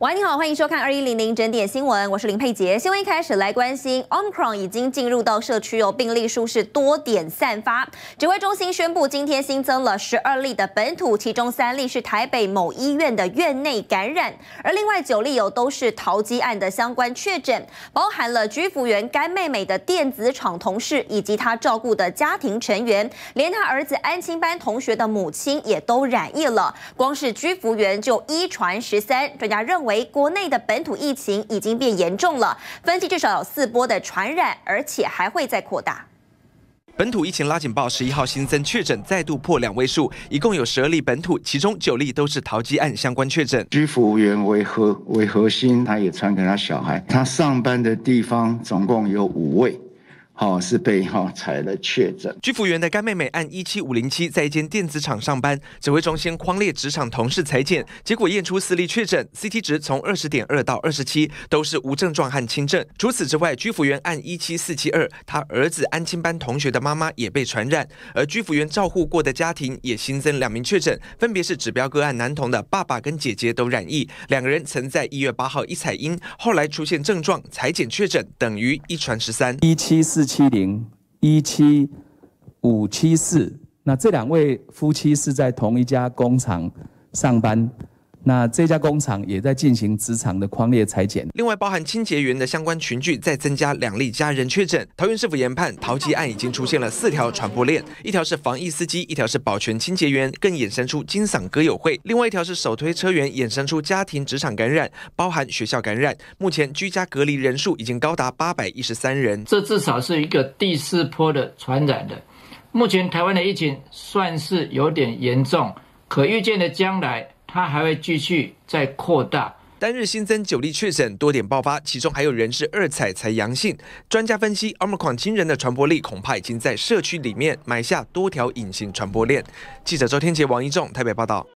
喂，你好，欢迎收看二一零零整点新闻，我是林佩杰。新闻一开始来关心 Omicron 已经进入到社区哦，病例数是多点散发。指挥中心宣布，今天新增了十二例的本土，其中三例是台北某医院的院内感染，而另外九例有都是桃机案的相关确诊，包含了居福元干妹妹的电子厂同事，以及他照顾的家庭成员，连他儿子安亲班同学的母亲也都染疫了。光是居福园就一传十三，专家认为。为国内的本土疫情已经变严重了，分析至少有四波的传染，而且还会再扩大。本土疫情拉警报，十一号新增确诊再度破两位数，一共有十二例本土，其中九例都是逃机案相关确诊。居服务员为核为核心，他也传给他小孩，他上班的地方总共有五位。哦，是被哦采了确诊。居福园的干妹妹按一七五零七，在一间电子厂上班，指挥中心框列职场同事裁剪，结果验出四例确诊，CT 值从二十点二到二十七，都是无症状和轻症。除此之外，居福园按一七四七二，他儿子安亲班同学的妈妈也被传染，而居福园照护过的家庭也新增两名确诊，分别是指标个案男童的爸爸跟姐姐都染疫，两个人曾在一月八号一采阴，后来出现症状裁剪确诊，等于一传十三。一七四。七零一七五七四，那这两位夫妻是在同一家工厂上班。那这家工厂也在进行职场的框列裁剪。另外，包含清洁员的相关群聚再增加两例家人确诊。桃园市府研判，桃机案已经出现了四条传播链，一条是防疫司机，一条是保全清洁员，更衍生出金嗓歌友会；另外一条是手推车员，衍生出家庭职场感染，包含学校感染。目前居家隔离人数已经高达八百一十三人。这至少是一个第四波的传染的。目前台湾的疫情算是有点严重，可预见的将来。它还会继续再扩大，单日新增九例确诊，多点爆发，其中还有人是二采才阳性。专家分析，奥密惊人的传播力恐怕已经在社区里面埋下多条隐形传播链。记者周天杰、王一仲台北报道。